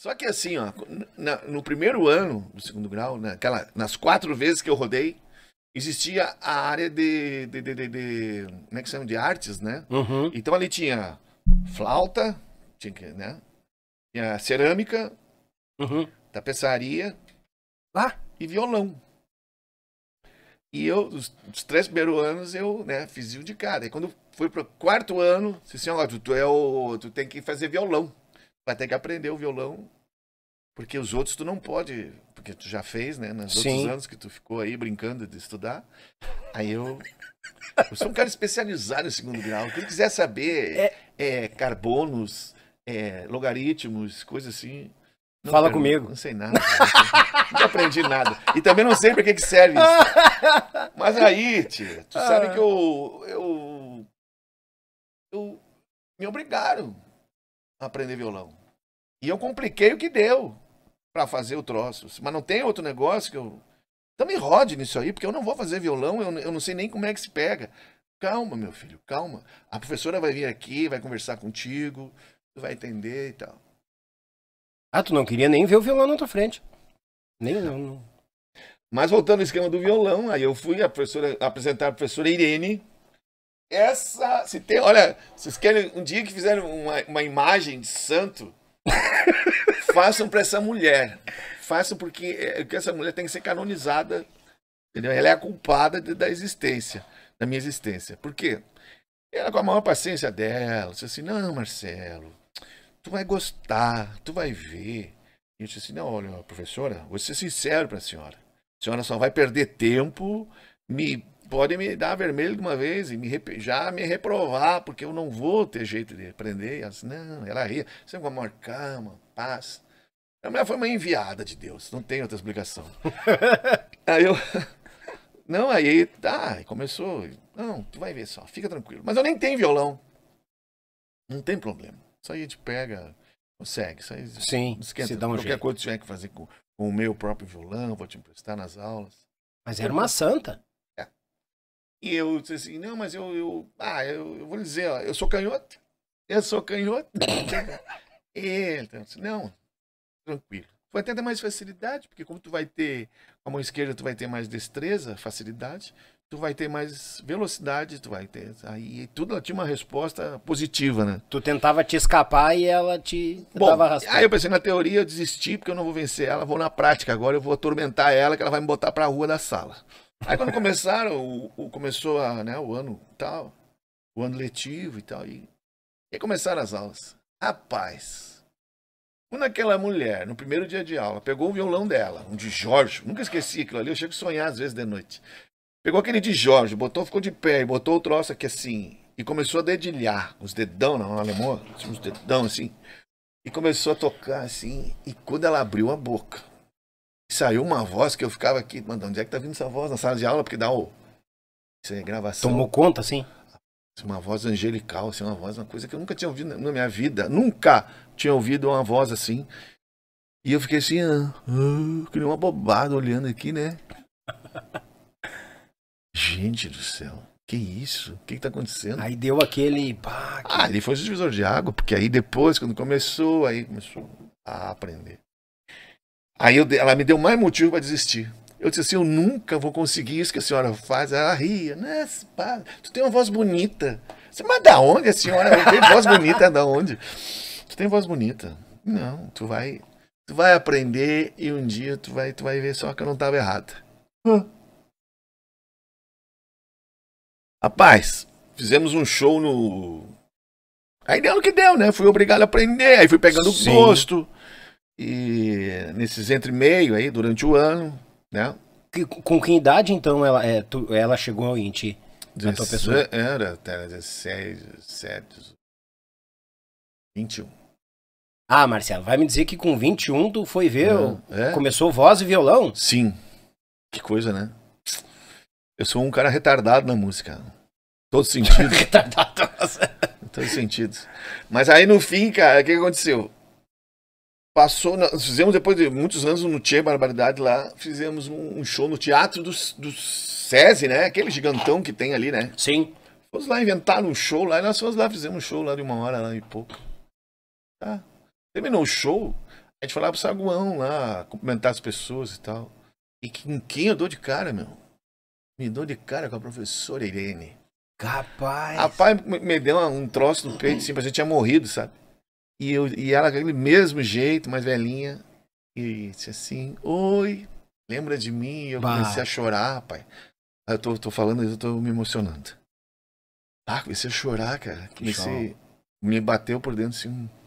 Só que assim, ó, na, no primeiro ano do segundo grau, naquela, né, nas quatro vezes que eu rodei, existia a área de. de, de, de, de como é que chama? De artes, né? Uhum. Então ali tinha flauta, tinha, né? tinha cerâmica, uhum. tapeçaria lá e violão. E eu, os, os, três primeiros anos, eu né, fiz um de cada. E quando fui pro quarto ano, disse assim, ó, tu, tu, é o, tu tem que fazer violão vai ter que aprender o violão, porque os outros tu não pode, porque tu já fez, né? Nos Sim. outros anos que tu ficou aí brincando de estudar. Aí eu. Eu sou um cara especializado em segundo grau. Quem quiser saber é, é carbonos, é, logaritmos, coisas assim. Não Fala pergunto, comigo. Não sei nada. Né, não aprendi nada. E também não sei para que, que serve isso. Mas aí, tia, tu sabe ah. que eu. Eu. eu me obrigaram aprender violão. E eu compliquei o que deu para fazer o troço. Mas não tem outro negócio que eu. Então me rode nisso aí, porque eu não vou fazer violão, eu, eu não sei nem como é que se pega. Calma, meu filho, calma. A professora vai vir aqui, vai conversar contigo, tu vai entender e tal. Ah, tu não queria nem ver o violão na tua frente. Nem não. não. Mas voltando ao esquema do violão, aí eu fui a professora, apresentar a professora Irene, essa. Se tem, olha, vocês querem. Um dia que fizeram uma, uma imagem de santo, façam para essa mulher. Façam porque, é, que essa mulher tem que ser canonizada. Entendeu? Ela é a culpada de, da existência, da minha existência. Por quê? Ela, com a maior paciência dela, disse assim: Não, Marcelo, tu vai gostar, tu vai ver. E eu disse assim: Não, olha, professora, vou ser sincero para a senhora. A senhora só vai perder tempo me pode me dar vermelho de uma vez e me, já me reprovar, porque eu não vou ter jeito de aprender. Assim, não, ela ria, é sempre com amor, calma, paz. A mulher foi uma enviada de Deus, não tem outra explicação. aí eu. Não, aí tá, começou. Não, tu vai ver só, fica tranquilo. Mas eu nem tenho violão. Não tem problema. Isso aí te pega, consegue. Isso aí Sim, esquenta. Se dá um Qualquer jeito. coisa que tiver que fazer com, com o meu próprio violão, vou te emprestar nas aulas. Mas era uma santa. E eu disse assim, não, mas eu, eu ah, eu, eu, vou dizer, ó, eu sou canhoto, eu sou canhoto. e ele então, disse, não, tranquilo. Vai ter mais facilidade, porque como tu vai ter a mão esquerda, tu vai ter mais destreza, facilidade, tu vai ter mais velocidade, tu vai ter. Aí tudo ela tinha uma resposta positiva, né? Tu tentava te escapar e ela te Bom, dava raspão. Aí eu pensei, na teoria eu desisti, porque eu não vou vencer ela, vou na prática agora, eu vou atormentar ela, que ela vai me botar pra rua da sala. Aí quando começaram, o, o, começou a, né, o ano tal, o ano letivo e tal, e, e começaram as aulas. Rapaz, quando aquela mulher, no primeiro dia de aula, pegou o violão dela, um de Jorge, nunca esqueci aquilo ali, eu chego a sonhar às vezes de noite. Pegou aquele de Jorge, botou, ficou de pé e botou o troço aqui assim, e começou a dedilhar, os dedão, não, alemão, os dedão assim, e começou a tocar assim, e quando ela abriu a boca, saiu uma voz que eu ficava aqui, mano, onde é que tá vindo essa voz? Na sala de aula, porque dá o. Isso é gravação. Tomou conta, assim? Uma voz angelical, assim, uma voz, uma coisa que eu nunca tinha ouvido na minha vida. Nunca tinha ouvido uma voz assim. E eu fiquei assim, ah, ah, que nem uma bobada olhando aqui, né? Gente do céu, que isso? O que, que tá acontecendo? Aí deu aquele. Ah, ali foi o divisor de água, porque aí depois, quando começou, aí começou a aprender. Aí eu, ela me deu mais motivo para desistir. Eu disse assim, eu nunca vou conseguir isso que a senhora faz. Ela ria, né? Tu tem uma voz bonita. Disse, Mas da onde a senhora? tem voz bonita da onde? Tu tem voz bonita. Não, tu vai, tu vai aprender e um dia tu vai, tu vai ver só que eu não estava errada. Hum. Rapaz, fizemos um show no. Aí deu no que deu, né? Fui obrigado a aprender, aí fui pegando o gosto. E nesses entre meio aí, durante o ano, né? Que, com que idade, então, ela, é, tu, ela chegou ao inti pessoa? Era, até 16, 17, 21. Ah, Marcelo, vai me dizer que com 21 tu foi ver, é, é. começou voz e violão? Sim. Que coisa, né? Eu sou um cara retardado na música. Todo sentido. retardado, nossa. Em todos os sentidos. Mas aí no fim, cara, o que aconteceu? Passou, nós fizemos depois de muitos anos no Tchê Barbaridade lá, fizemos um show no teatro do, do SESI, né? Aquele gigantão que tem ali, né? Sim. Fomos lá inventar um show lá, e nós fomos lá, fizemos um show lá de uma hora lá e pouco. Tá. Terminou o show, a gente foi lá pro saguão lá, cumprimentar as pessoas e tal. E com quem eu dou de cara, meu? Me dou de cara com a professora Irene. Capaz. A pai me deu um troço no peito, assim, a gente tinha morrido, sabe? E, eu, e ela, aquele mesmo jeito, mais velhinha, e disse assim: Oi, lembra de mim? E eu bah. comecei a chorar, pai. Eu tô, tô falando, eu tô me emocionando. Ah, comecei a chorar, cara. Comecei, me bateu por dentro assim.